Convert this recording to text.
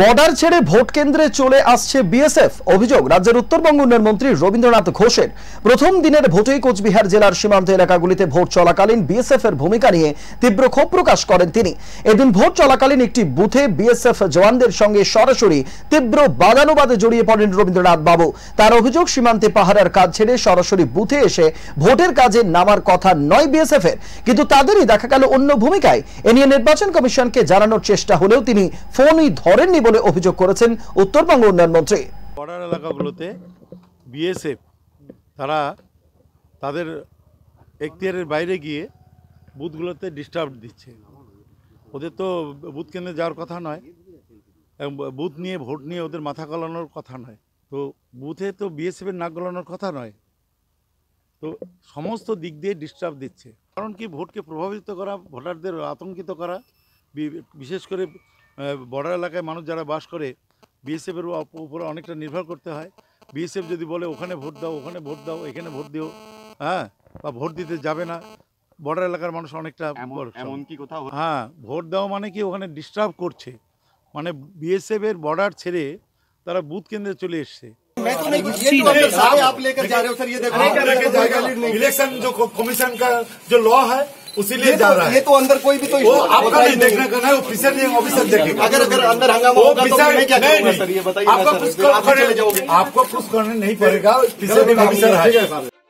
border ছেড়ে vote কেন্দ্রে চলে আসছে বিএসএফ অভিযোগ রাজ্যের উত্তরবঙ্গ উন্নয়ন মন্ত্রী রবীন্দ্রনাথ ঘোষের প্রথম দিনের ভোটেই কোচবিহার জেলার সীমান্ত এলাকাগুলিতে ভোট চলাকালীন বিএসএফ এর ভূমিকা নিয়ে তীব্র ক্ষোভ প্রকাশ করেন তিনি এদিন ভোট চলাকালীন একটি বুথে বিএসএফ জওয়ানদের সঙ্গে সরাসরি তীব্র বাদানুবাদে জড়িয়ে পড়েন রবীন্দ্রনাথ বাবু তার অভিযোগ সীমান্তে পাহাড়ের কাজ ছেড়ে সরাসরি বুথে এসে ভোটের কাজে নামার কথা নয় বিএসএফ এর কিন্তু তাদেরই দেখা গেল অন্য ভূমিকায় এ নিয়ে নির্বাচন কমিশনকে জানানোর চেষ্টা হলেও তিনি ফোনই ধরেননি নেই বলে অভিযোগ করেছেন উত্তরবঙ্গ উন্নয়ন মন্ত্রী বর্ডার এলাকাগুলোতে বিএসএফ তারা তাদের এখতিয়ারের বাইরে গিয়ে বুথগুলোতে ডিস্টার্ব দিচ্ছে ওদের তো বুথ কেন্দ্রে যাওয়ার কথা নয় এবং বুথ নিয়ে ভোট নিয়ে ওদের মাথা গলানোর কথা নয় তো বুথে তো বিএসএফের নাক গলানোর কথা নয় তো সমস্ত দিক দিয়ে ডিস্টার্ব দিচ্ছে কারণ কি ভোটকে প্রভাবিত করা ভোটারদের আতঙ্কিত করা বিশেষ করে বর্ডার এলাকায় মানুষ যারা বাস করে বিএসএফের উপরে অনেকটা নির্ভর করতে হয় বিএসএফ যদি বলে ওখানে ভোট দাও ওখানে ভোট দাও এখানে ভোট দিও হ্যাঁ বা ভোট দিতে যাবে না বর্ডার এলাকার মানুষ অনেকটা হ্যাঁ ভোট দেওয়া মানে কি ওখানে ডিস্টার্ব করছে মানে বিএসএফের বর্ডার ছেড়ে তারা বুথ কেন্দ্রে চলে এসছে इलेक्शन जो उसी उसीलिए तो- जा रहा है ये तो अंदर कोई भी तो वो आपका नहीं देखने का ना ऑफिसर नहीं ऑफिसर देखे अगर अगर अंदर हंगामा होगा तो मैं क्या करूंगा सर ये बताइए आपको कुछ करने नहीं पड़ेगा प्रिसाइडिंग ऑफिसर है